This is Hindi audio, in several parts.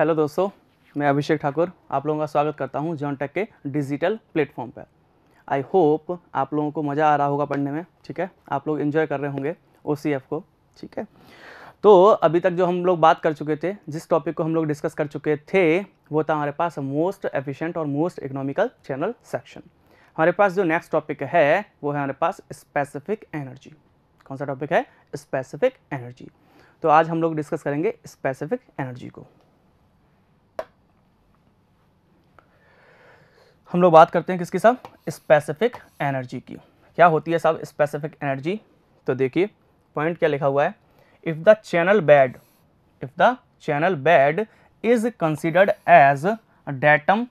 हेलो दोस्तों मैं अभिषेक ठाकुर आप लोगों का स्वागत करता हूं जॉन टेक के डिजिटल प्लेटफॉर्म पर आई होप आप लोगों को मज़ा आ रहा होगा पढ़ने में ठीक है आप लोग इन्जॉय कर रहे होंगे ओ को ठीक है तो अभी तक जो हम लोग बात कर चुके थे जिस टॉपिक को हम लोग डिस्कस कर चुके थे वो था हमारे पास मोस्ट एफिशिएंट और मोस्ट इकोनॉमिकल चैनल सेक्शन हमारे पास जो नेक्स्ट टॉपिक है वो है हमारे पास स्पेसिफिक एनर्जी कौन सा टॉपिक है स्पेसिफिक एनर्जी तो आज हम लोग डिस्कस करेंगे स्पेसिफिक एनर्जी को हम लोग बात करते हैं किसकी साहब स्पेसिफिक एनर्जी की क्या होती है साहब स्पेसिफिक एनर्जी तो देखिए पॉइंट क्या लिखा हुआ है if the channel bed if the channel bed is considered as datum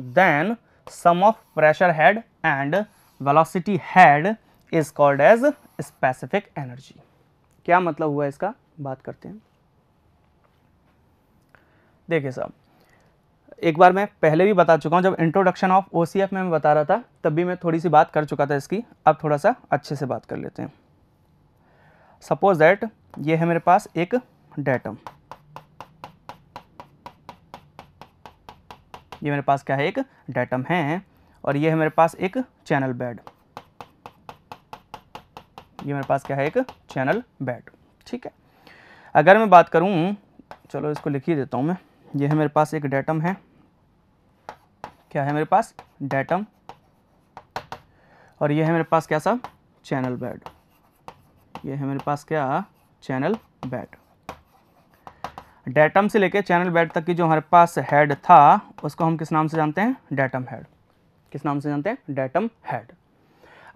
then sum of pressure head and velocity head is called as specific energy क्या मतलब हुआ इसका बात करते हैं देखिए साहब एक बार मैं पहले भी बता चुका हूँ जब introduction of O C F में मैं बता रहा था तब भी मैं थोड़ी सी बात कर चुका था इसकी अब थोड़ा सा अच्छे से बात कर लेते हैं सपोज दैट ये है मेरे पास एक डेटम ये मेरे पास क्या है एक डेटम है और ये है मेरे पास एक चैनल बेड ये मेरे पास क्या है एक चैनल बेड ठीक है अगर मैं बात करूँ चलो इसको लिख ही देता हूँ मैं यह मेरे पास एक डेटम है क्या है मेरे पास डेटम और यह है मेरे पास क्या सब चैनल बेड यह है मेरे पास क्या चैनल बेड डेटम से लेके चैनल बेड तक की जो हमारे पास हेड था उसको हम किस नाम से जानते हैं डेटम हेड किस नाम से जानते हैं डेटम हेड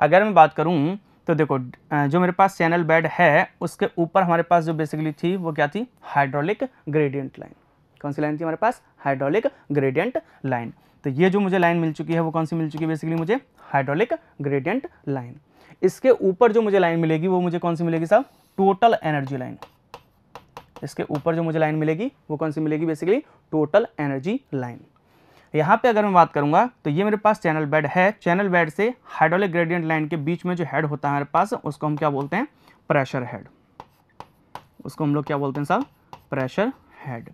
अगर मैं बात करूं तो देखो जो मेरे पास चैनल बेड है उसके ऊपर हमारे पास जो बेसिकली थी वो क्या थी हाइड्रोलिक ग्रेडियंट लाइन कौन सी लाइन थी हमारे पास हाइड्रोलिक ग्रेडियंट लाइन तो ये जो मुझे लाइन मिल चुकी है वो कौन सी मिल चुकी है बेसिकली मुझे हाइड्रोलिक ग्रेडियंट लाइन इसके ऊपर जो मुझे लाइन मिलेगी वो मुझे कौन सी मिलेगी साहब टोटल एनर्जी लाइन इसके ऊपर जो मुझे लाइन मिलेगी वो कौन सी मिलेगी बेसिकली टोटल एनर्जी लाइन यहाँ पे अगर मैं बात करूँगा तो ये मेरे पास चैनल बेड है चैनल बेड से हाइड्रोलिक ग्रेडियंट लाइन के बीच में जो हेड होता है हमारे पास उसको हम क्या बोलते हैं प्रेशर हेड उसको हम लोग क्या बोलते हैं साहब प्रेशर हेड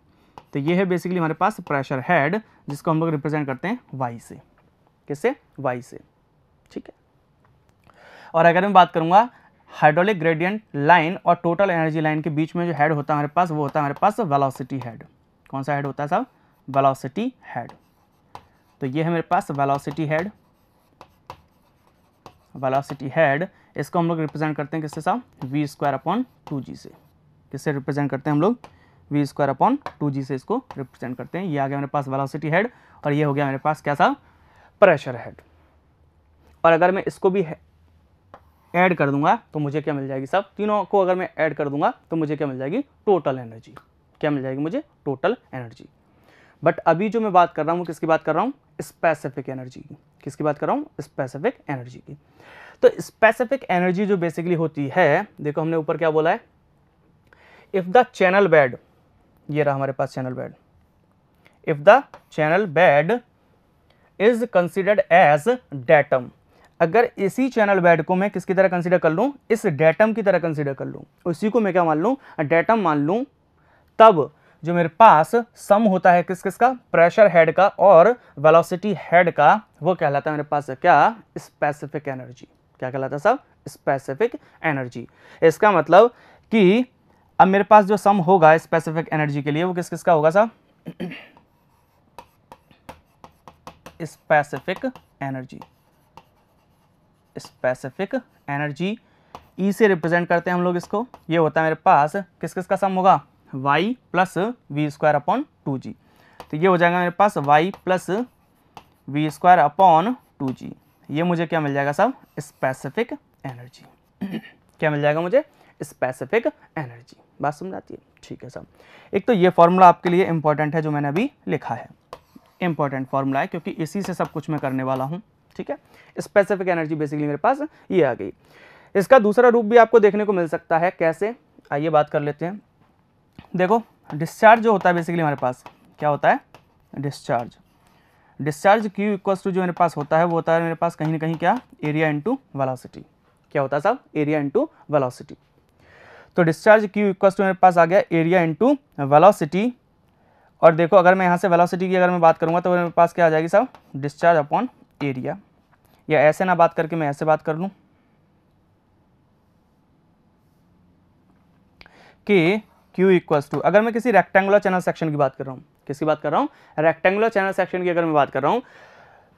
तो ये है बेसिकली हमारे पास प्रेशर हेड जिसको हम लोग रिप्रेजेंट करते हैं वाई से किससे वाई से ठीक है और अगर मैं बात करूँगा हाइड्रोलिक ग्रेडियंट लाइन और टोटल एनर्जी लाइन के बीच में जो हेड होता है हमारे पास वो होता है हमारे पास वेलोसिटी हेड कौन सा हेड होता है सब वेलोसिटी हेड तो ये है मेरे पास वेलोसिटी हेड वेलोसिटी हेड इसको हम लोग रिप्रेजेंट करते हैं किससे साहब V square upon two G से किससे रिप्रेजेंट करते हैं हम लोग V square upon two G से इसको रिप्रेजेंट करते हैं ये आ गया मेरे पास वेलोसिटी हेड और ये हो गया मेरे पास कैसा प्रेशर हेड और अगर मैं इसको भी ऐड कर दूंगा तो मुझे क्या मिल जाएगी सब तीनों को अगर मैं ऐड कर दूंगा तो मुझे क्या मिल जाएगी टोटल एनर्जी क्या मिल जाएगी मुझे टोटल एनर्जी बट अभी जो मैं बात कर रहा हूँ किसकी बात कर रहा हूँ स्पेसिफिक एनर्जी की किसकी बात कर रहा हूँ स्पेसिफिक एनर्जी की तो स्पेसिफिक एनर्जी जो बेसिकली होती है देखो हमने ऊपर क्या बोला है इफ़ द चैनल बेड ये रहा हमारे पास channel bed if the channel bed is considered as datum अगर इसी चैनल बेड को मैं किसकी तरह कंसिडर कर लूँ इस डेटम की तरह कंसिडर कर लूँ उसी को मैं क्या मान लूँ डेटम मान लूँ तब जो मेरे पास सम होता है किस किस का प्रेशर हेड का और वेलोसिटी हेड का वो कहलाता है मेरे पास क्या स्पेसिफिक एनर्जी क्या कहलाता है सब स्पेसिफिक एनर्जी इसका मतलब कि अब मेरे पास जो सम होगा स्पेसिफिक एनर्जी के लिए वो किस किस का होगा साहब specific energy specific energy E से रिप्रेजेंट करते हैं हम लोग इसको ये होता है मेरे पास किस किस का सम होगा Y plus V square upon two G तो ये हो जाएगा मेरे पास Y plus V square upon two G ये मुझे क्या मिल जाएगा साहब स्पेसिफिक एनर्जी क्या मिल जाएगा मुझे स्पेसिफिक एनर्जी बात समझ आती है ठीक है साहब एक तो ये फॉर्मूला आपके लिए इंपॉर्टेंट है जो मैंने अभी लिखा है इंपॉर्टेंट फॉर्मूला है क्योंकि इसी से सब कुछ मैं करने वाला हूँ ठीक है स्पेसिफिक एनर्जी बेसिकली मेरे पास ये आ गई इसका दूसरा रूप भी आपको देखने को मिल सकता है कैसे आइए बात कर लेते हैं देखो डिस्चार्ज जो होता है बेसिकली हमारे पास क्या होता है discharge discharge Q equals to जो मेरे पास होता है वो होता है मेरे पास कहीं ना कहीं क्या एरिया इंटू वेलोसिटी क्या होता है साहब एरिया इंटू वेलोसिटी तो डिस्चार्ज क्यू इक्व टू मेरे पास आ गया एरिया इंटू वेलासिटी और देखो अगर मैं यहाँ से वेलासिटी की अगर मैं बात करूँगा तो मेरे पास क्या आ जाएगी साहब डिस्चार्ज अपॉन एरिया या ऐसे ना बात करके मैं ऐसे बात कर लूँ कि Q इक्वल्स टू अगर मैं किसी रेक्टेंगुलर चैनल सेक्शन की बात कर रहा हूँ किसकी बात कर रहा हूँ रेक्टेंगुलर चैनल सेक्शन की अगर मैं बात कर रहा हूँ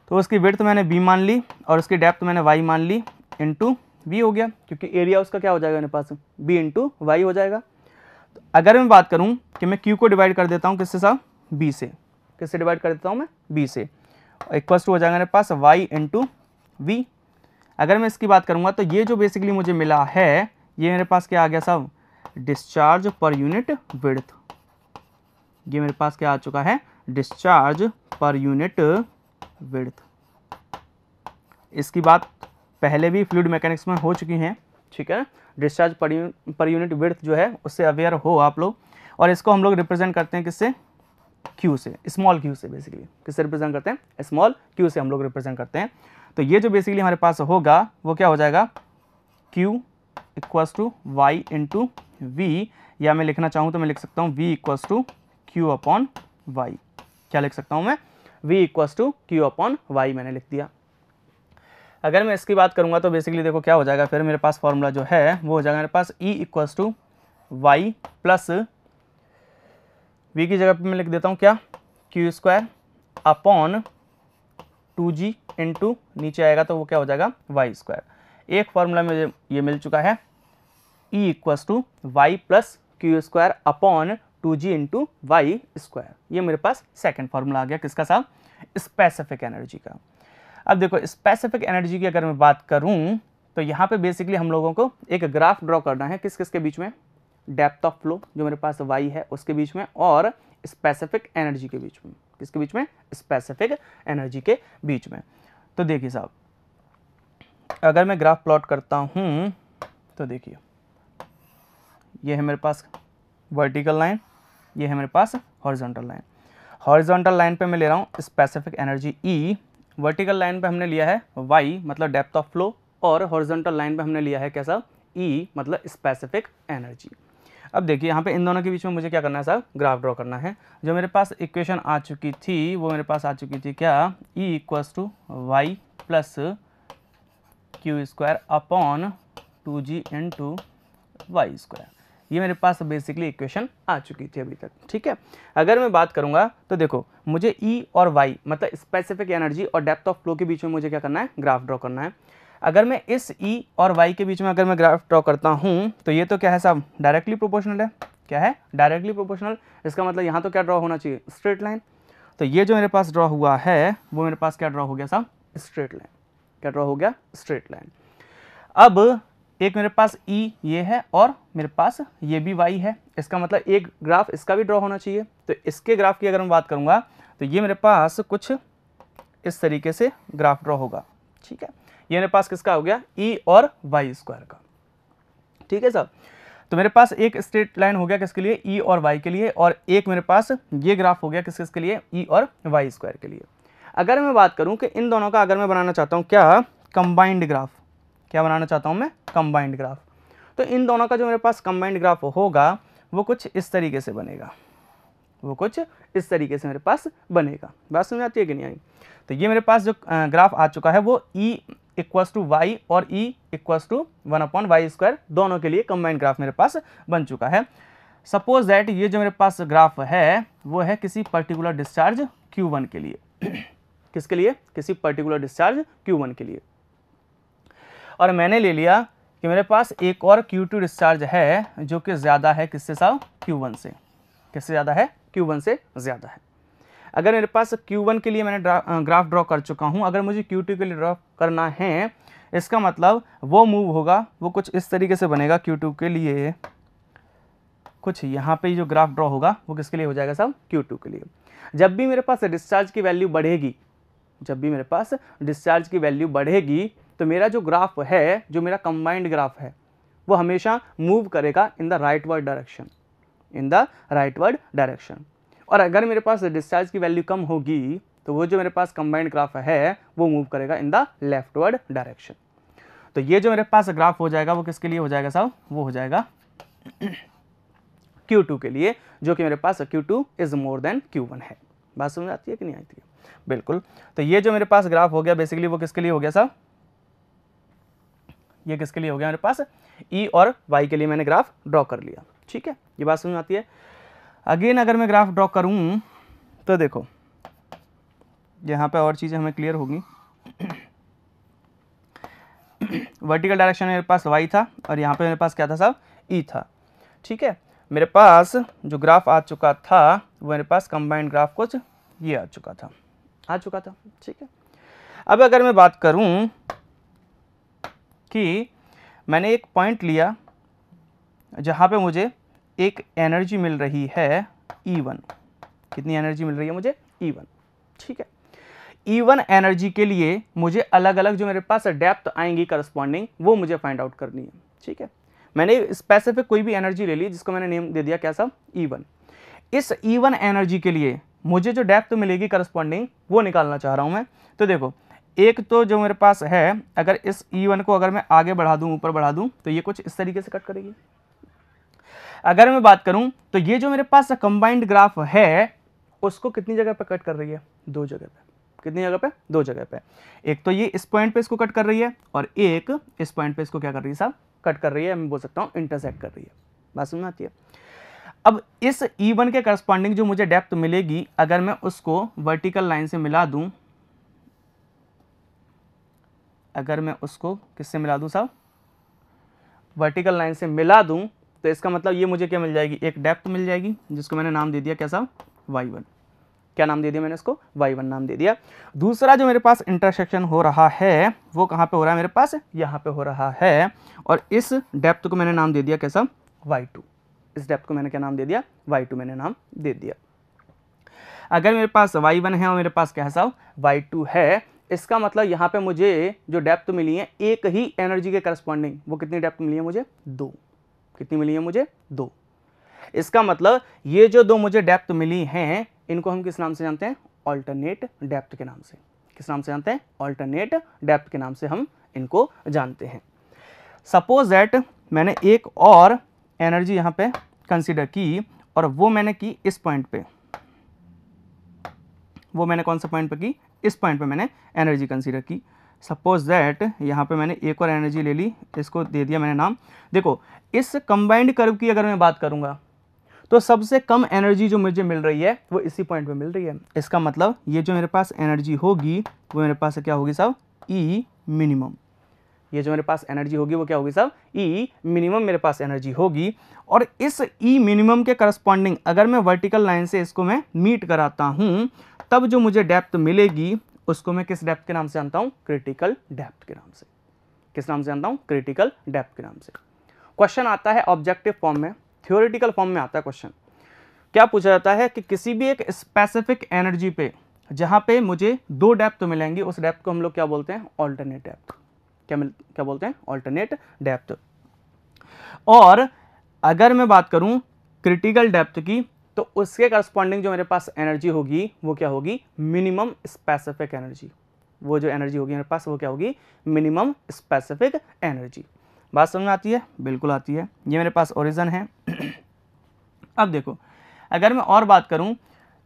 तो उसकी विड्थ मैंने बी मान ली और उसकी डेप्थ मैंने वाई मान ली इंटू वी हो गया क्योंकि एरिया उसका क्या हो जाएगा मेरे पास बी इंटू वाई हो जाएगा तो अगर मैं बात करूं कि मैं क्यू को डिवाइड कर देता हूं किससे सा बी से किससे डिवाइड कर देता हूं मैं बी से इक्वल टू हो जाएगा मेरे पास वाई इंटू वी अगर मैं इसकी बात करूँगा तो ये जो बेसिकली मुझे मिला है ये मेरे पास क्या आ गया साहब डिस्चार्ज पर यूनिट विड्थ ये मेरे पास क्या आ चुका है डिस्चार्ज पर यूनिट विड्थ इसकी बात पहले भी फ्लूड मैकेनिक्स में हो चुकी हैं ठीक है डिस्चार्ज पर, पर यूनिट विर्थ जो है उससे अवेयर हो आप लोग और इसको हम लोग रिप्रेजेंट करते हैं किससे क्यू से स्मॉल क्यू से बेसिकली किससे रिप्रेजेंट करते हैं स्मॉल क्यू से हम लोग रिप्रेजेंट करते हैं तो ये जो बेसिकली हमारे पास होगा वो क्या हो जाएगा Q equals to Y into V या मैं लिखना चाहूँ तो मैं लिख सकता हूँ V equals to Q upon Y क्या लिख सकता हूँ मैं V equals to Q upon Y मैंने लिख दिया अगर मैं इसकी बात करूँगा तो बेसिकली देखो क्या हो जाएगा फिर मेरे पास फॉर्मूला जो है वो हो जाएगा मेरे पास E equals to Y plus V की जगह पे मैं लिख देता हूँ क्या Q square upon two G into नीचे आएगा तो वो क्या हो जाएगा वाई स्क्वायर एक फार्मूला में ये मिल चुका है E equals to Y plus Q square upon two G into Y square ये मेरे पास सेकेंड फार्मूला आ गया किसका साहब स्पेसिफिक एनर्जी का अब देखो स्पेसिफिक एनर्जी की अगर मैं बात करूँ तो यहाँ पे बेसिकली हम लोगों को एक ग्राफ ड्रॉ करना है किस किस के बीच में डेप्थ ऑफ फ्लो जो मेरे पास वाई है उसके बीच में और स्पेसिफिक एनर्जी के बीच में किसके बीच में स्पेसिफिक एनर्जी के बीच में तो देखिए साहब अगर मैं ग्राफ प्लॉट करता हूँ तो देखिए ये है मेरे पास वर्टिकल लाइन ये है मेरे पास हॉरिजॉन्टल लाइन हॉरिजॉन्टल लाइन पे मैं ले रहा हूँ specific energy E vertical line पे हमने लिया है वाई मतलब डेप्थ ऑफ फ्लो और हॉरिजॉन्टल लाइन पे हमने लिया है कैसा ई e, मतलब स्पेसिफिक एनर्जी अब देखिए यहाँ पे इन दोनों के बीच में मुझे क्या करना है सर ग्राफ ड्रॉ करना है जो मेरे पास इक्वेशन आ चुकी थी वो मेरे पास आ चुकी थी क्या E equals to Y plus Q square upon two G into Y square ये मेरे पास बेसिकली इक्वेशन आ चुकी थी अभी तक ठीक है अगर मैं बात करूँगा तो देखो मुझे ई e और वाई मतलब स्पेसिफिक एनर्जी और डेप्थ ऑफ फ्लो के बीच में मुझे क्या करना है ग्राफ ड्रॉ करना है अगर मैं इस ई e और वाई के बीच में अगर मैं ग्राफ ड्रॉ करता हूँ तो ये तो क्या है साहब डायरेक्टली प्रोपोर्शनल है क्या है डायरेक्टली प्रोपोर्शनल इसका मतलब यहाँ तो क्या ड्रॉ होना चाहिए स्ट्रेट लाइन तो ये जो मेरे पास ड्रॉ हुआ है वो मेरे पास क्या ड्रॉ हो गया साहब स्ट्रेट लाइन क्या ड्रॉ हो गया स्ट्रेट लाइन अब एक मेरे पास ई e ये है और मेरे पास ये भी वाई है इसका मतलब एक ग्राफ इसका भी ड्रॉ होना चाहिए तो इसके ग्राफ की अगर मैं बात करूँगा तो ये मेरे पास कुछ इस तरीके से ग्राफ ड्रॉ होगा ठीक है ये मेरे पास किसका हो गया ई e और वाई स्क्वायर का ठीक है साहब तो मेरे पास एक स्ट्रेट लाइन हो गया किसके लिए ई e और वाई के लिए और एक मेरे पास ये ग्राफ हो गया किस किसके लिए ई e और वाई स्क्वायर के लिए अगर मैं बात करूं कि इन दोनों का अगर मैं बनाना चाहता हूं क्या कंबाइंड ग्राफ क्या बनाना चाहता हूँ मैं कंबाइंड ग्राफ तो इन दोनों का जो मेरे पास कंबाइंड ग्राफ होगा वो कुछ इस तरीके से बनेगा वो कुछ इस तरीके से मेरे पास बनेगा बात समझ आती है कि नहीं आई तो ये मेरे पास जो ग्राफ आ चुका है वो ई इक्वस टू वाई और E equals to one upon Y square दोनों के लिए कंबाइंड ग्राफ मेरे पास बन चुका है सपोज दैट ये जो मेरे पास ग्राफ है वो है किसी पर्टिकुलर डिस्चार्ज Q1 के लिए किसके लिए किसी पर्टिकुलर डिस्चार्ज Q1 के लिए और मैंने ले लिया कि मेरे पास एक और Q2 डिस्चार्ज है जो कि ज़्यादा है किससे साहब Q1 से किससे ज़्यादा है Q1 से ज़्यादा है अगर मेरे पास Q1 के लिए मैंने ग्राफ ड्रॉ कर चुका हूँ अगर मुझे Q2 के लिए ड्रॉ करना है इसका मतलब वो मूव होगा वो कुछ इस तरीके से बनेगा Q2 के लिए कुछ यहाँ पे जो ग्राफ ड्रॉ होगा वो किसके लिए हो जाएगा साहब Q2 के लिए जब भी मेरे पास डिस्चार्ज की वैल्यू बढ़ेगी जब भी मेरे पास डिस्चार्ज की वैल्यू बढ़ेगी तो मेरा जो ग्राफ है जो मेरा कंबाइंड ग्राफ है वो हमेशा मूव करेगा in the rightward direction in the rightward direction और अगर मेरे पास डिस्चार्ज की वैल्यू कम होगी तो वो जो मेरे पास कंबाइंड ग्राफ है वो मूव करेगा in the leftward direction तो ये जो मेरे पास ग्राफ हो जाएगा वो किसके लिए हो जाएगा साहब वो हो जाएगा Q2 के लिए जो कि मेरे पास Q2 two is more than Q1 है बात समझ आती है कि नहीं आती है बिल्कुल तो ये जो मेरे पास ग्राफ हो गया बेसिकली वो किसके लिए हो गया साहब ये किसके लिए हो गया मेरे पास ई e और वाई के लिए मैंने ग्राफ ड्रॉ कर लिया ठीक है ये बात समझ आती है अगेन अगर मैं ग्राफ ड्रॉ करूँ तो देखो यहाँ पर और चीज़ें हमें क्लियर होगी वर्टिकल डायरेक्शन में मेरे पास वाई था और यहाँ पे मेरे पास क्या था साहब ई e था ठीक है मेरे पास जो ग्राफ आ चुका था वो मेरे पास कंबाइंड ग्राफ कुछ ये आ चुका था आ चुका था ठीक है अब अगर मैं बात करूँ कि मैंने एक पॉइंट लिया जहाँ पे मुझे एक एनर्जी मिल रही है ई e वन कितनी एनर्जी मिल रही है मुझे ई e वन ठीक है ई वन एनर्जी के लिए मुझे अलग अलग जो मेरे पास डेप्थ आएंगी करस्पॉन्डिंग वो मुझे फाइंड आउट करनी है ठीक है मैंने स्पेसिफिक कोई भी एनर्जी ले ली जिसको मैंने नेम दे दिया क्या सब ई e वन इस ई एनर्जी के लिए मुझे जो डेप्थ मिलेगी करस्पॉन्डिंग वो निकालना चाह रहा हूँ मैं तो देखो एक तो जो मेरे पास है अगर इस ई e वन को अगर मैं आगे बढ़ा दूं ऊपर बढ़ा दूं तो ये कुछ इस तरीके से कट करेगी अगर मैं बात करूं तो ये जो मेरे पास कंबाइंड ग्राफ है उसको कितनी जगह पर कट कर रही है दो जगह पर कितनी जगह पे दो जगह पे एक तो ये इस पॉइंट पे इसको कट कर रही है और एक इस पॉइंट पे इसको क्या कर रही है साहब कट कर रही है मैं बोल सकता हूँ इंटरसेक्ट कर रही है बात समझ में आती है अब इस ई e वन के करस्पॉन्डिंग जो मुझे डेप्थ मिलेगी अगर मैं उसको वर्टिकल लाइन से मिला दूँ अगर मैं उसको किससे मिला दूं साहब वर्टिकल लाइन से मिला दूँ तो इसका मतलब ये मुझे क्या मिल जाएगी एक डेप्थ मिल जाएगी जिसको मैंने नाम दे दिया क्या साहब वाई वन क्या नाम दे दिया मैंने इसको वाई वन नाम दे दिया दूसरा जो मेरे पास इंटरसेक्शन हो रहा है वो कहाँ पर हो रहा है मेरे पास यहाँ पे हो रहा है और इस डेप्थ को मैंने नाम दे दिया कैसा वाई टू इस डेप्थ को मैंने क्या नाम दे दिया वाई टू मैंने नाम दे दिया अगर मेरे पास वाई वन है और मेरे पास क्या है साहब वाई टू है इसका मतलब यहाँ पे मुझे जो डेप्थ मिली है एक ही एनर्जी के करस्पॉन्डिंग वो कितनी डेप्थ मिली है मुझे दो कितनी मिली है मुझे दो इसका मतलब ये जो दो मुझे डेप्थ मिली हैं इनको हम किस नाम से जानते हैं ऑल्टरनेट डेप्थ के नाम से किस नाम से जानते हैं ऑल्टरनेट डेप्थ के नाम से हम इनको जानते हैं सपोज दैट मैंने एक और एनर्जी यहाँ पे कंसिडर की और वो मैंने की इस पॉइंट पे वो मैंने कौन से पॉइंट पे की इस पॉइंट पे मैंने एनर्जी कंसीडर की सपोज दैट यहाँ पे मैंने एक और एनर्जी ले ली इसको दे दिया मैंने नाम देखो इस कंबाइंड कर्व की अगर मैं बात करूँगा तो सबसे कम एनर्जी जो मुझे मिल रही है वो इसी पॉइंट पे मिल रही है इसका मतलब ये जो मेरे पास एनर्जी होगी वो मेरे पास क्या होगी साहब ई e मिनिमम ये जो मेरे पास एनर्जी होगी वो क्या होगी सब ई e मिनिमम मेरे पास एनर्जी होगी और इस ई e मिनिमम के करस्पॉन्डिंग अगर मैं वर्टिकल लाइन से इसको मैं मीट कराता हूँ तब जो मुझे डेप्थ मिलेगी उसको मैं किस डेप्थ के नाम से जानता हूँ क्रिटिकल डेप्थ के नाम से किस नाम से जानता हूँ क्रिटिकल डेप्थ के नाम से क्वेश्चन आता है ऑब्जेक्टिव फॉर्म में थियोरिटिकल फॉर्म में आता है क्वेश्चन क्या पूछा जाता है कि किसी भी एक स्पेसिफिक एनर्जी पे जहाँ पे मुझे दो डेप्थ मिलेंगी उस डेप्थ को हम लोग क्या बोलते हैं ऑल्टरनेट डेप्थ क्या मिल क्या बोलते हैं ऑल्टरनेट डेप्थ और अगर मैं बात करूं क्रिटिकल डेप्थ की तो उसके करस्पॉन्डिंग जो मेरे पास एनर्जी होगी वो क्या होगी मिनिमम स्पेसिफिक एनर्जी वो जो एनर्जी होगी मेरे पास वो क्या होगी मिनिमम स्पेसिफिक एनर्जी बात समझ में आती है बिल्कुल आती है ये मेरे पास ओरिजन है अब देखो अगर मैं और बात करूं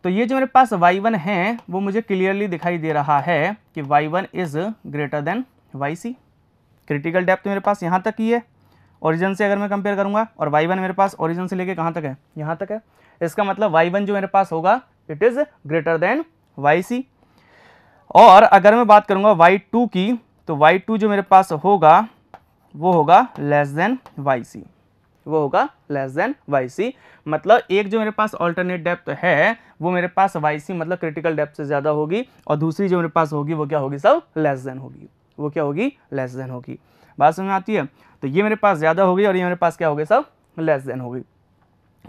तो ये जो मेरे पास वाई वन है वो मुझे क्लियरली दिखाई दे रहा है कि Y one is greater than Y C critical depth मेरे पास यहाँ तक ही है ओरिजन से अगर मैं कंपेयर करूँगा और वाई वन मेरे पास ओरिजन से लेके कहाँ तक है यहाँ तक है इसका मतलब वाई वन जो मेरे पास होगा it is greater than Y C और अगर मैं बात करूँगा वाई टू की तो वाई टू जो मेरे पास होगा वो होगा लेस देन वाई सी वो होगा लेस देन वाई सी मतलब एक जो मेरे पास ऑल्टरनेट डेप्थ है वो मेरे पास वाई सी मतलब क्रिटिकल डेप्थ से ज़्यादा होगी और दूसरी जो मेरे पास होगी वो क्या होगी सब लेस देन होगी वो क्या होगी लेस देन होगी बात समझ में आती है तो ये मेरे पास ज़्यादा होगी और ये मेरे पास क्या होगी सब लेस देन होगी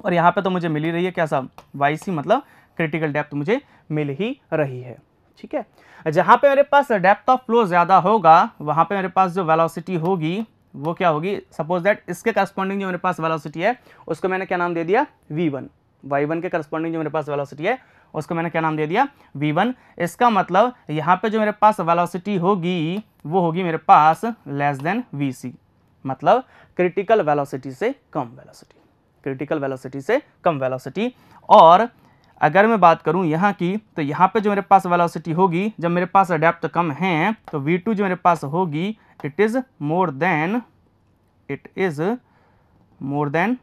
और यहाँ पे तो मुझे मिल ही रही है क्या सब वाई सी मतलब क्रिटिकल डेप्थ तो मुझे मिल ही रही है ठीक है जहाँ पे मेरे पास डेप्थ ऑफ फ्लो ज़्यादा होगा वहाँ पे मेरे पास जो वेलोसिटी होगी वो क्या होगी सपोज दैट इसके करस्पॉन्डिंग जो मेरे पास वेलोसिटी है उसको मैंने क्या नाम दे दिया वी वन वाई वन के करस्पॉन्डिंग जो मेरे पास वेलोसिटी है उसको मैंने क्या नाम दे दिया वी वन इसका मतलब यहाँ पे जो मेरे पास वेलोसिटी होगी वो होगी मेरे पास लेस देन वी सी मतलब क्रिटिकल वेलोसिटी से कम वेलोसिटी क्रिटिकल वेलोसिटी से कम वेलोसिटी और अगर मैं बात करूं यहाँ की तो यहाँ पे जो मेरे पास वेलोसिटी होगी जब मेरे पास अडेप्ट कम है तो वी टू जो मेरे पास होगी it is more than it is more than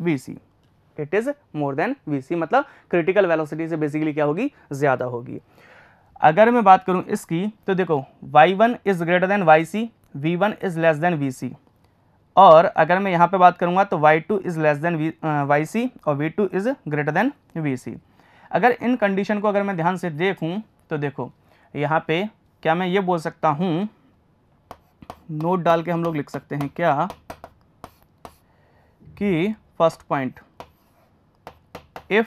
V C it is more than V C मतलब क्रिटिकल वेलोसिटी से बेसिकली क्या होगी ज़्यादा होगी अगर मैं बात करूं इसकी तो देखो Y one is greater than Y C V one is less than V C और अगर मैं यहां पे बात करूंगा तो Y two is less than Y C और V two is greater than V C अगर इन कंडीशन को अगर मैं ध्यान से देखूं तो देखो यहां पे क्या मैं ये बोल सकता हूं नोट डाल के हम लोग लिख सकते हैं क्या कि first point if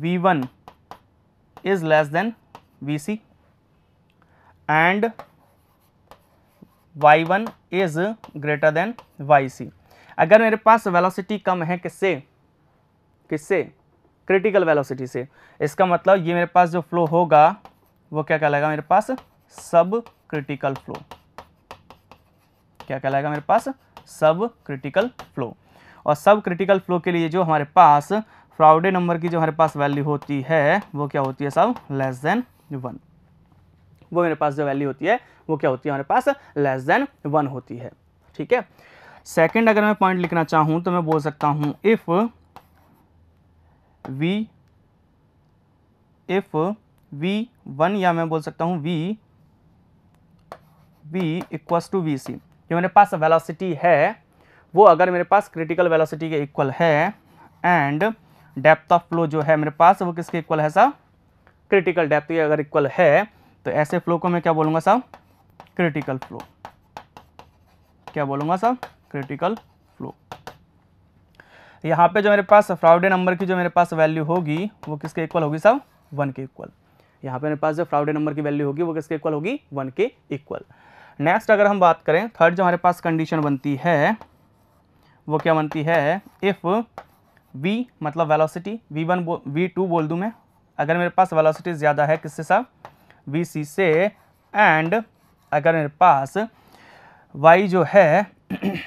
V1 is less than Vc and y1 is greater than yc अगर मेरे पास वेलोसिटी कम है किससे किससे क्रिटिकल वेलोसिटी से इसका मतलब ये मेरे पास जो फ्लो होगा वो क्या कहलाएगा मेरे पास सब क्रिटिकल फ्लो क्या कहलाएगा मेरे पास सब क्रिटिकल फ्लो और सब क्रिटिकल फ्लो के लिए जो हमारे पास फ्राउडे नंबर की जो हमारे पास वैल्यू होती है वो क्या होती है सब लेस देन वन वो मेरे पास जो वैल्यू होती है वो क्या होती है हमारे पास लेस देन वन होती है ठीक है सेकंड अगर मैं पॉइंट लिखना चाहूँ तो मैं बोल सकता हूँ if V if V one या मैं बोल सकता हूँ V V equals to V C जो मेरे पास वेलोसिटी है वो अगर मेरे पास क्रिटिकल वेलोसिटी के इक्वल है एंड डेप्थ ऑफ फ्लो जो है मेरे पास वो किसके इक्वल है साहब क्रिटिकल डेप्थ के अगर इक्वल है तो ऐसे फ्लो को मैं क्या बोलूँगा साहब क्रिटिकल फ्लो क्या बोलूँगा साहब क्रिटिकल फ्लो यहाँ पे जो मेरे पास फ्राउडे नंबर की जो मेरे पास वैल्यू होगी वो किसके इक्वल होगी साहब वन के इक्वल यहाँ पे मेरे पास जो फ्राउडे नंबर की वैल्यू होगी वो किसके इक्वल होगी वन के इक्वल नेक्स्ट अगर हम बात करें थर्ड जो हमारे पास कंडीशन बनती है वो क्या बनती है इफ़ वी मतलब वेलोसिटी वन बो टू बोल दूँ मैं अगर मेरे पास वेलोसिटी ज़्यादा है किससे सा सी से एंड अगर मेरे पास वाई जो है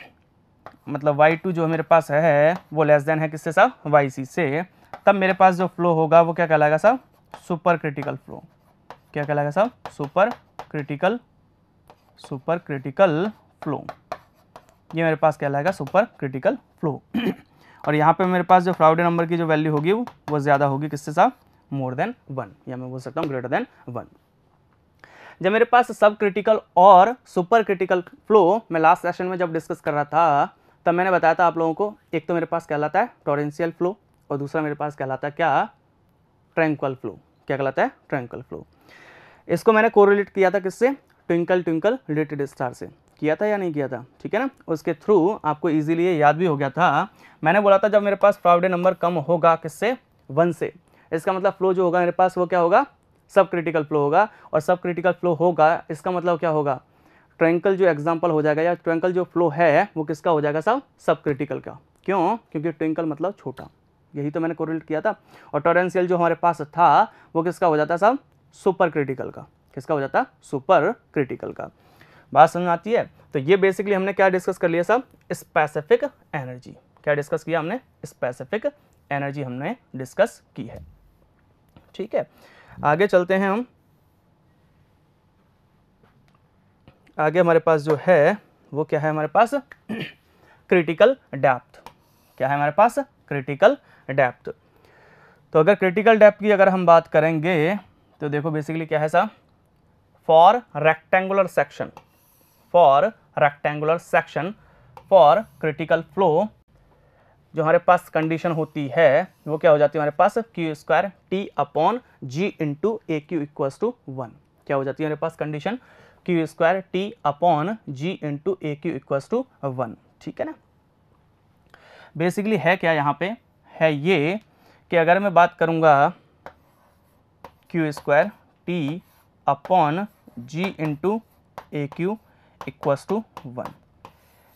मतलब वाई टू जो मेरे पास है वो लेस देन है किससे सा सी से तब मेरे पास जो फ्लो होगा वो क्या कहलाएगा साहब सुपर क्रिटिकल फ्लो क्या कहलाएगा साहब super critical super critical flow ये मेरे पास कहलाएगा सुपर क्रिटिकल फ्लो और यहाँ पे मेरे पास जो फ्राउड नंबर की जो वैल्यू होगी वो ज़्यादा होगी किससे साहब मोर देन वन या मैं बोल सकता हूँ ग्रेटर देन वन जब मेरे पास सब क्रिटिकल और सुपर क्रिटिकल फ्लो मैं लास्ट सेशन में जब डिस्कस कर रहा था तब मैंने बताया था आप लोगों को एक तो मेरे पास कहलाता है टोरेंशियल फ्लो और दूसरा मेरे पास कहलाता है क्या ट्रैंक्वल फ्लो क्या कहलाता है ट्रैंक्वल फ्लो इसको मैंने कोरिलेट किया था किससे ट्विंकल ट्विंकल रिलेटेड स्टार से किया था या नहीं किया था ठीक है ना उसके थ्रू आपको ये याद भी हो गया था मैंने बोला था जब मेरे पास प्राउडे नंबर कम होगा किससे वन से इसका मतलब फ्लो जो होगा मेरे पास वो क्या होगा सब क्रिटिकल फ्लो होगा और सब क्रिटिकल फ्लो होगा इसका मतलब क्या होगा ट्रेंकल जो एग्जाम्पल हो जाएगा या ट्रेंकल जो फ्लो है वो किसका हो जाएगा साहब सब क्रिटिकल का क्यों क्योंकि ट्रेंकल मतलब छोटा यही तो मैंने कोरिलेट किया था और टोरेंशियल जो हमारे पास था वो किसका हो जाता साहब सुपर क्रिटिकल का किसका हो जाता सुपर क्रिटिकल का बात समझ आती है तो ये बेसिकली हमने क्या डिस्कस कर लिया सब स्पेसिफिक एनर्जी क्या डिस्कस किया हमने स्पेसिफिक एनर्जी हमने डिस्कस की है ठीक है आगे चलते हैं हम आगे हमारे पास जो है वो क्या है हमारे पास क्रिटिकल डेप्थ क्या है हमारे पास क्रिटिकल डेप्थ तो अगर क्रिटिकल डेप्थ की अगर हम बात करेंगे तो देखो बेसिकली क्या है साहब for rectangular section for rectangular section for critical flow जो हमारे पास कंडीशन होती है वो क्या हो जाती है हमारे पास Q square T upon G into A Q equals to one क्या हो जाती है हमारे पास condition Q square T upon G into A Q equals to one ठीक है ना बेसिकली है क्या यहाँ पे है ये कि अगर मैं बात करूँगा Q square T upon G into A Q equals to one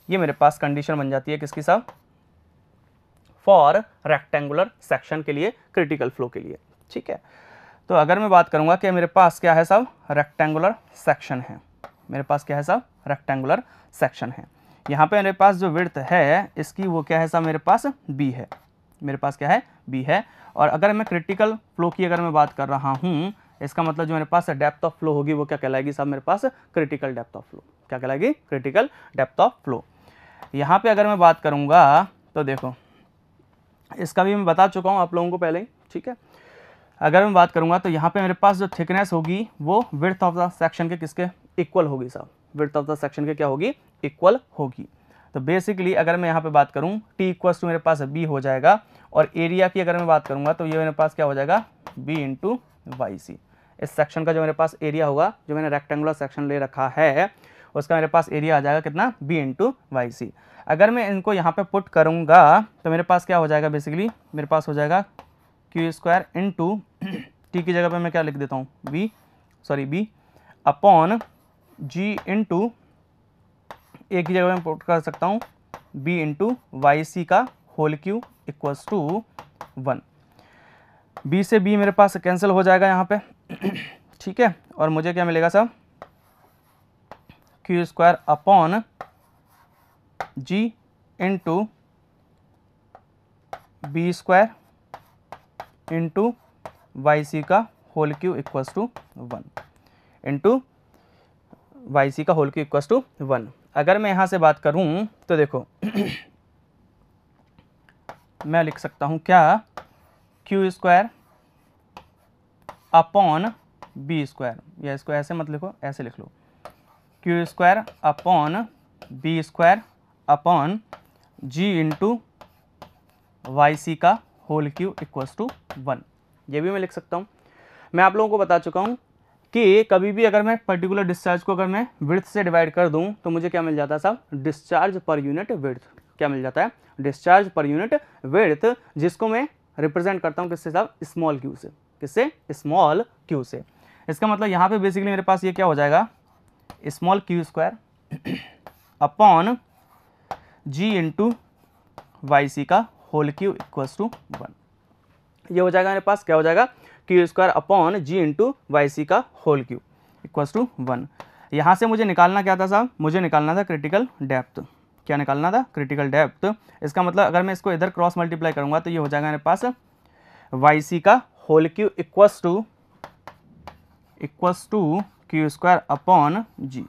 ये मेरे पास कंडीशन बन जाती है किसकी साहब फॉर रेक्टेंगुलर सेक्शन के लिए क्रिटिकल फ्लो के लिए ठीक है तो अगर मैं बात करूंगा कि मेरे पास क्या है साहब रेक्टेंगुलर सेक्शन है मेरे पास क्या है साहब रेक्टेंगुलर सेक्शन है यहाँ पे मेरे पास जो विर्थ है इसकी वो क्या है साहब मेरे पास बी है मेरे पास क्या है बी है और अगर मैं क्रिटिकल फ्लो की अगर मैं बात कर रहा हूँ इसका मतलब जो मेरे पास डेप्थ ऑफ फ्लो होगी वो क्या कहलाएगी साहब मेरे पास क्रिटिकल डेप्थ ऑफ फ्लो क्या कहलाएगी क्रिटिकल डेप्थ ऑफ फ्लो यहाँ पे अगर मैं बात करूँगा तो देखो इसका भी मैं बता चुका हूँ आप लोगों को पहले ही ठीक है अगर मैं बात करूँगा तो यहाँ पे मेरे पास जो थिकनेस होगी वो विर्थ ऑफ द सेक्शन के किसके इक्वल होगी sir width of the section के क्या होगी इक्वल होगी तो बेसिकली अगर मैं यहाँ पे बात करूँ टी इक्वल टू मेरे पास बी हो जाएगा और एरिया की अगर मैं बात करूँगा तो ये मेरे पास क्या हो जाएगा बी इंटू वाई सी इस सेक्शन का जो मेरे पास एरिया होगा जो मैंने रेक्टेंगुलर सेक्शन ले रखा है उसका मेरे पास एरिया आ जाएगा कितना बी इंटू वाई सी अगर मैं इनको यहाँ पे पुट करूँगा तो मेरे पास क्या हो जाएगा बेसिकली मेरे पास हो जाएगा Q square into T की जगह पे मैं क्या लिख देता हूँ B sorry B upon G into A की जगह मैं पुट कर सकता हूँ बी इंटू वाई सी का whole Q equals to one B से बी मेरे पास कैंसिल हो जाएगा यहाँ पे ठीक है और मुझे क्या मिलेगा sir Q square upon G into B square into Y C का whole Q equals to one into Y C का whole Q equals to one अगर मैं यहाँ से बात करूँ तो देखो मैं लिख सकता हूँ क्या Q square upon B square या इसको ऐसे मत लिखो ऐसे लिख लो Q square upon B square upon G into Y C का whole Q equals to one ये भी मैं लिख सकता हूँ मैं आप लोगों को बता चुका हूँ कि कभी भी अगर मैं पर्टिकुलर डिस्चार्ज को अगर मैं विर्थ से डिवाइड कर दूँ तो मुझे क्या मिल जाता है साहब डिस्चार्ज पर यूनिट विर्थ क्या मिल जाता है डिस्चार्ज पर यूनिट विर्थ जिसको मैं रिप्रेजेंट करता हूँ किससे साहब स्मॉल क्यू से किससे स्मॉल क्यू से इसका मतलब यहाँ पे बेसिकली मेरे पास ये क्या हो जाएगा small Q square upon G into Y C का whole Q equals to one ये हो जाएगा मेरे पास क्या हो जाएगा Q square upon G into Y C का whole Q equals to one यहाँ से मुझे निकालना क्या था साहब मुझे निकालना था क्रिटिकल डेप्थ क्या निकालना था क्रिटिकल डेप्थ इसका मतलब अगर मैं इसको इधर क्रॉस मल्टीप्लाई करूँगा तो ये हो जाएगा मेरे पास वाई सी का whole Q equals to equals to Q square upon G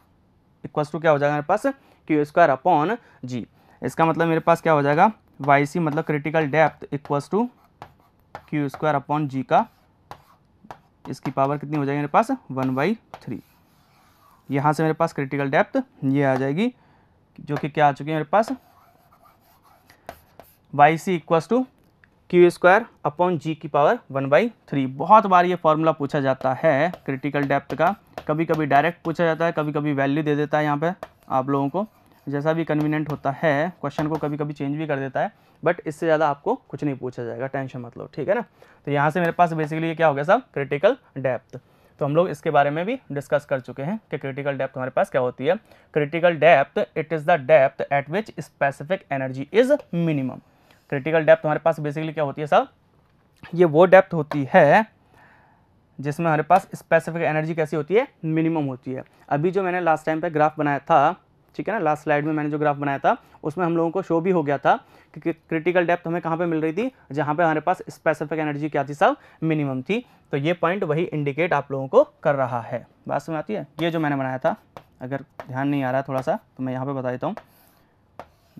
equals to क्या हो जाएगा मेरे पास क्यू स्क्वायर अपॉन जी इसका मतलब मेरे पास क्या हो जाएगा वाई सी मतलब critical depth equals to Q square upon G का इसकी पावर कितनी हो जाएगी मेरे पास वन बाई थ्री यहाँ से मेरे पास क्रिटिकल डेप्थ ये आ जाएगी जो कि क्या आ चुकी है मेरे पास Y C equals to Q square upon G की पावर वन बाई थ्री बहुत बार ये फॉर्मूला पूछा जाता है क्रिटिकल डेप्थ का कभी कभी डायरेक्ट पूछा जाता है कभी कभी वैल्यू दे देता है यहाँ पे आप लोगों को जैसा भी कन्वीनियंट होता है क्वेश्चन को कभी कभी चेंज भी कर देता है बट इससे ज़्यादा आपको कुछ नहीं पूछा जाएगा टेंशन मतलब ठीक है ना तो यहाँ से मेरे पास बेसिकली क्या हो गया सब क्रिटिकल डेप्थ तो हम लोग इसके बारे में भी डिस्कस कर चुके हैं कि क्रिटिकल डेप्थ हमारे पास क्या होती है critical depth it is the depth at which specific energy is minimum critical depth हमारे पास बेसिकली क्या होती है सर ये वो डेप्थ होती है जिसमें हमारे पास स्पेसिफिक एनर्जी कैसी होती है मिनिमम होती है अभी जो मैंने लास्ट टाइम पे ग्राफ बनाया था ठीक है ना लास्ट स्लाइड में मैंने जो ग्राफ बनाया था उसमें हम लोगों को शो भी हो गया था कि क्रिटिकल डेप्थ हमें कहाँ पे मिल रही थी जहाँ पे हमारे पास स्पेसिफिक एनर्जी क्या थी सब मिनिमम थी तो ये पॉइंट वही इंडिकेट आप लोगों को कर रहा है बात समझ आती है ये जो मैंने बनाया था अगर ध्यान नहीं आ रहा थोड़ा सा तो मैं यहाँ पर बता देता हूँ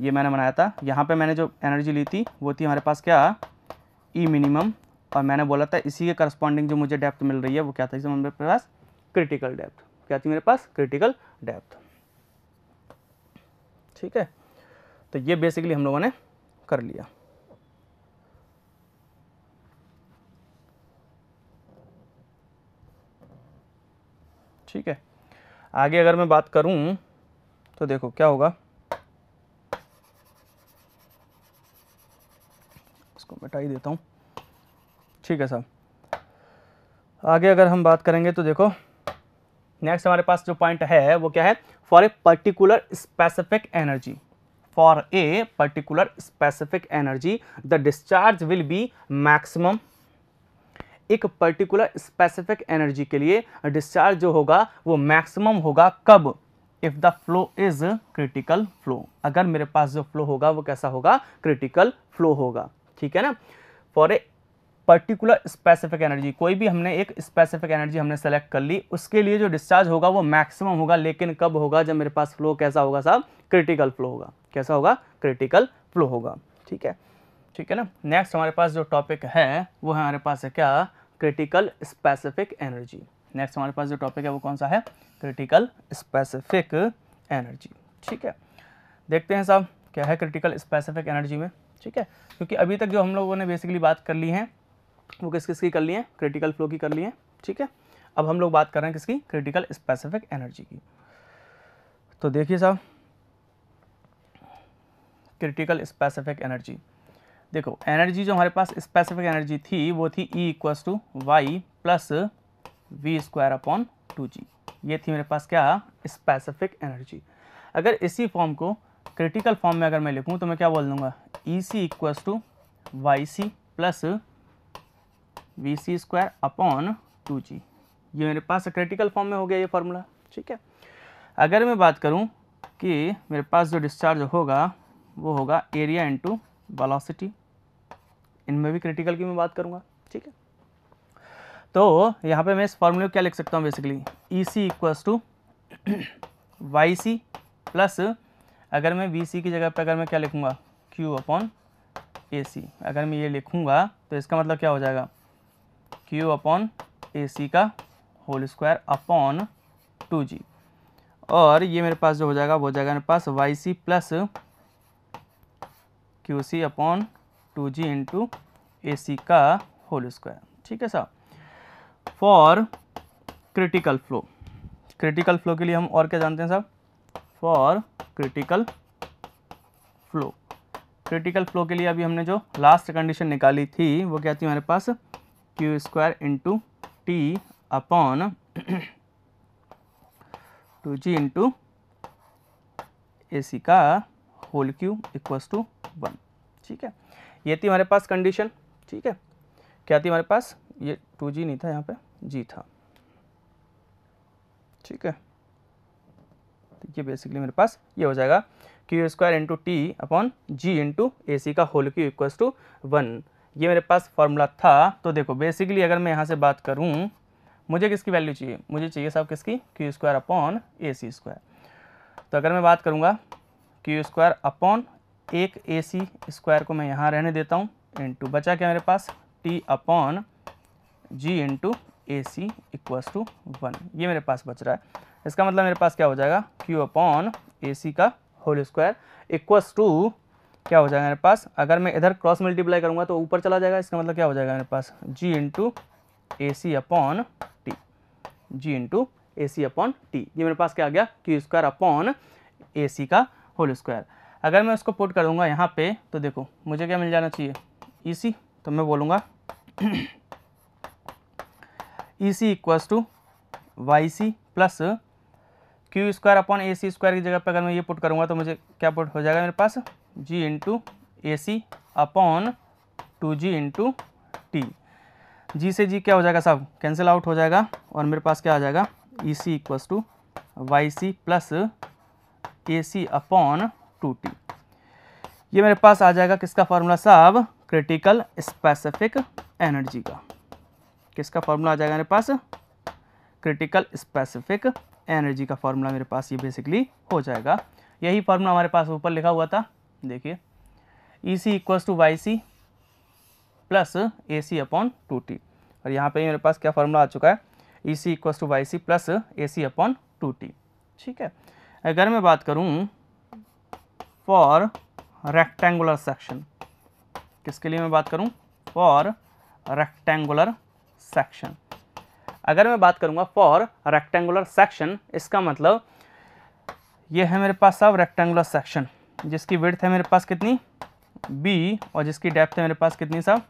ये मैंने बनाया था यहाँ पे मैंने जो एनर्जी ली थी वो थी हमारे पास क्या ई e मिनिमम और मैंने बोला था इसी के करस्पॉन्डिंग जो मुझे डेप्थ मिल रही है वो क्या था इसमें मेरे पास क्रिटिकल डेप्थ क्या थी मेरे पास क्रिटिकल डेप्थ ठीक है तो ये बेसिकली हम लोगों ने कर लिया ठीक है आगे अगर मैं बात करूं तो देखो क्या होगा इसको मिटा ही देता हूँ ठीक है साहब आगे अगर हम बात करेंगे तो देखो नेक्स्ट हमारे पास जो पॉइंट है वो क्या है for a particular specific energy for a particular specific energy the discharge will be maximum एक पर्टिकुलर स्पेसिफिक एनर्जी के लिए डिस्चार्ज जो होगा वो मैक्सिमम होगा कब if the flow is critical flow अगर मेरे पास जो फ्लो होगा वो कैसा होगा क्रिटिकल फ्लो होगा ठीक है ना for a particular specific energy कोई भी हमने एक स्पेसिफिक एनर्जी हमने सेलेक्ट कर ली उसके लिए जो डिस्चार्ज होगा वो मैक्सिमम होगा लेकिन कब होगा जब मेरे पास फ्लो कैसा होगा साहब क्रिटिकल फ्लो होगा कैसा होगा क्रिटिकल फ्लो होगा ठीक है ठीक है ना नेक्स्ट हमारे पास जो टॉपिक है वो है हमारे पास है क्या क्रिटिकल स्पेसिफिक एनर्जी नेक्स्ट हमारे पास जो टॉपिक है वो कौन सा है क्रिटिकल स्पेसिफिक एनर्जी ठीक है देखते हैं साहब क्या है क्रिटिकल स्पेसिफिक एनर्जी में ठीक है क्योंकि अभी तक जो हम लोगों ने बेसिकली बात कर ली है वो किस किस की कर ली है क्रिटिकल फ्लो की कर ली है ठीक है अब हम लोग बात कर रहे हैं किसकी क्रिटिकल स्पेसिफिक एनर्जी की तो देखिए साहब क्रिटिकल स्पेसिफिक एनर्जी देखो एनर्जी जो हमारे पास स्पेसिफिक एनर्जी थी वो थी E equals to Y plus V square upon two G ये थी मेरे पास क्या स्पेसिफिक एनर्जी अगर इसी फॉर्म को क्रिटिकल फॉर्म में अगर मैं लिखूँ तो मैं क्या बोल दूंगा E C equals to Y C plus V C square upon two G ये मेरे पास क्रिटिकल फॉर्म में हो गया ये फार्मूला ठीक है अगर मैं बात करूँ कि मेरे पास जो डिस्चार्ज होगा वो होगा एरिया इंटू वेलोसिटी इनमें भी क्रिटिकल की मैं बात करूँगा ठीक है तो यहाँ पे मैं इस फॉर्मूले को क्या लिख सकता हूँ basically E C equals to Y C plus अगर मैं बी सी की जगह पर अगर मैं क्या लिखूँगा क्यू अपॉन ए सी अगर मैं ये लिखूँगा तो इसका मतलब क्या हो जाएगा क्यू अपॉन ए सी का whole square upon two G और ये मेरे पास जो हो जाएगा वो हो जाएगा मेरे पास Y C plus Q C upon two G into A C का होल स्क्वायर ठीक है साहब for critical flow critical flow के लिए हम और क्या जानते हैं साहब for critical flow critical flow के लिए अभी हमने जो लास्ट कंडीशन निकाली थी वो क्या थी हमारे पास Q square into T upon two G into A C का whole Q equals to one ठीक है ये थी हमारे पास कंडीशन ठीक है क्या थी हमारे पास ये टू जी नहीं था यहाँ पे जी था ठीक है ये बेसिकली मेरे पास ये हो जाएगा Q square into T upon G into A C का whole Q equals to one ये मेरे पास फॉर्मूला था तो देखो बेसिकली अगर मैं यहाँ से बात करूँ मुझे किसकी वैल्यू चाहिए मुझे चाहिए साहब किसकी Q square upon A C square तो अगर मैं बात करूँगा क्यू स्क्वायर अपॉन एक ए सी स्क्वायर को मैं यहाँ रहने देता हूँ इंटू बचा क्या मेरे पास T upon G into A C equals to one ये मेरे पास बच रहा है इसका मतलब मेरे पास क्या हो जाएगा क्यू अपॉन ए सी का होल स्क्वायर इक्वस टू क्या हो जाएगा मेरे पास अगर मैं इधर क्रॉस मल्टीप्लाई करूंगा तो ऊपर चला जाएगा इसका मतलब क्या हो जाएगा मेरे पास G into A C upon T G into A C upon T ये मेरे पास क्या आ गया Q square upon A C का होल स्क्वायर अगर मैं उसको पुट करूंगा यहाँ पे तो देखो मुझे क्या मिल जाना चाहिए ई e सी तो मैं बोलूँगा E C equals to Y C plus Q square upon A C square की जगह पर अगर मैं ये पुट करूँगा तो मुझे क्या पुट हो जाएगा मेरे पास G into A C upon two G into T G से जी क्या हो जाएगा साहब कैंसिल आउट हो जाएगा और मेरे पास क्या आ जाएगा E C equals to Y C plus A C upon two T ये मेरे पास आ जाएगा किसका फार्मूला साहब क्रिटिकल स्पेसिफिक एनर्जी का किसका फार्मूला आ जाएगा मेरे पास क्रिटिकल स्पेसिफिक एनर्जी का फार्मूला मेरे पास ये बेसिकली हो जाएगा यही फार्मूला हमारे पास ऊपर लिखा हुआ था देखिए E C equals to Y C plus A C upon two T और यहाँ पे मेरे पास क्या फार्मूला आ चुका है E C equals to Y C plus A C upon two T ठीक है अगर मैं बात करूँ फॉर रेक्टेंगुलर सेक्शन किसके लिए मैं बात करूँ फॉर रेक्टेंगुलर सेक्शन अगर मैं बात करूँगा फॉर रेक्टेंगुलर सेक्शन इसका मतलब ये है मेरे पास अब रेक्टेंगुलर सेक्शन जिसकी विड्थ है मेरे पास कितनी बी और जिसकी डेप्थ है मेरे पास कितनी सब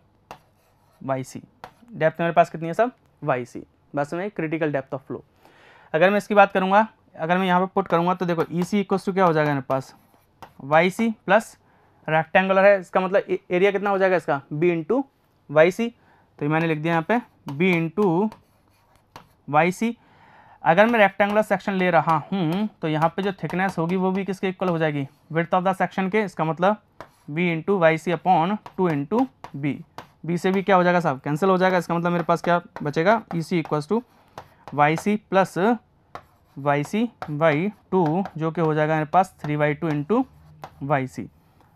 वाई सी डेप्थ मेरे पास कितनी है सब वाई सी बस में क्रिटिकल डेप्थ ऑफ फ्लो अगर मैं इसकी बात करूँगा अगर मैं यहाँ पर पुट करूँगा तो देखो ई सी इक्व टू क्या हो जाएगा मेरे पास वाई सी प्लस रेक्टेंगुलर है इसका मतलब एरिया कितना हो जाएगा इसका बी इंटू वाई सी तो मैंने लिख दिया यहाँ पे बी इंटू वाई सी अगर मैं रेक्टेंगुलर सेक्शन ले रहा हूँ तो यहाँ पे जो थिकनेस होगी वो भी किसके इक्वल हो जाएगी विर्थ ऑफ द सेक्शन के इसका मतलब B into Y C upon two into B B से भी क्या हो जाएगा साहब कैंसिल हो जाएगा इसका मतलब मेरे पास क्या बचेगा E C equals to Y C plus Y C Y two जो कि हो जाएगा मेरे पास three Y two into Y C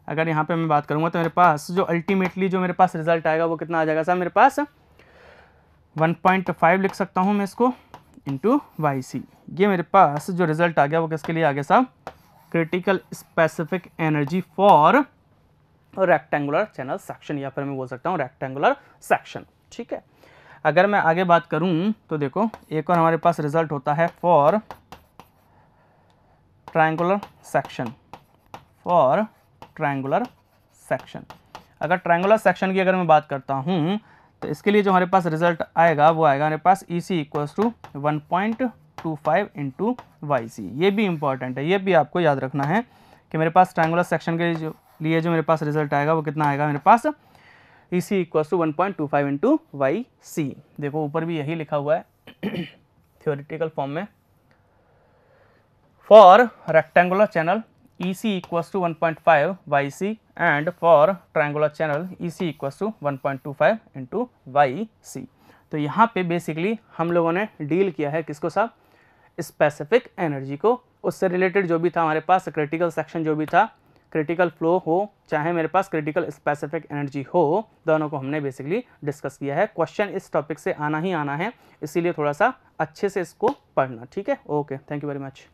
अगर यहाँ पे मैं बात करूँगा तो मेरे पास जो अल्टीमेटली जो मेरे पास रिजल्ट आएगा वो कितना आ जाएगा साहब मेरे पास 1.5 लिख सकता हूँ मैं इसको इंटू वाई सी ये मेरे पास जो रिज़ल्ट आ गया वो किसके लिए आ गया साहब critical specific energy for rectangular channel section या फिर मैं बोल सकता हूँ रेक्टेंगुलर सेक्शन ठीक है अगर मैं आगे बात करूँ तो देखो एक और हमारे पास रिजल्ट होता है for triangular section for triangular section अगर ट्राइंगुलर सेक्शन की अगर मैं बात करता हूँ तो इसके लिए जो हमारे पास रिजल्ट आएगा वो आएगा हमारे पास E C equals to one point two five into Y C ये भी इंपॉर्टेंट है ये भी आपको याद रखना है कि मेरे पास ट्रायंगुलर सेक्शन के जो लिए जो मेरे पास रिजल्ट आएगा वो कितना आएगा मेरे पास E C equals to one point two five into Y C देखो ऊपर भी यही लिखा हुआ है थियोरिटिकल फॉर्म में for rectangular channel EC equals to 1.5 YC and for triangular channel EC equals to 1.25 into YC. तो यहाँ पे बेसिकली हम लोगों ने डील किया है किसको साहब स्पेसिफिक एनर्जी को उससे रिलेटेड जो भी था हमारे पास क्रिटिकल सेक्शन जो भी था क्रिटिकल फ्लो हो चाहे मेरे पास क्रिटिकल स्पेसिफिक एनर्जी हो दोनों को हमने बेसिकली डिस्कस किया है क्वेश्चन इस टॉपिक से आना ही आना है इसीलिए थोड़ा सा अच्छे से इसको पढ़ना ठीक है okay thank you very much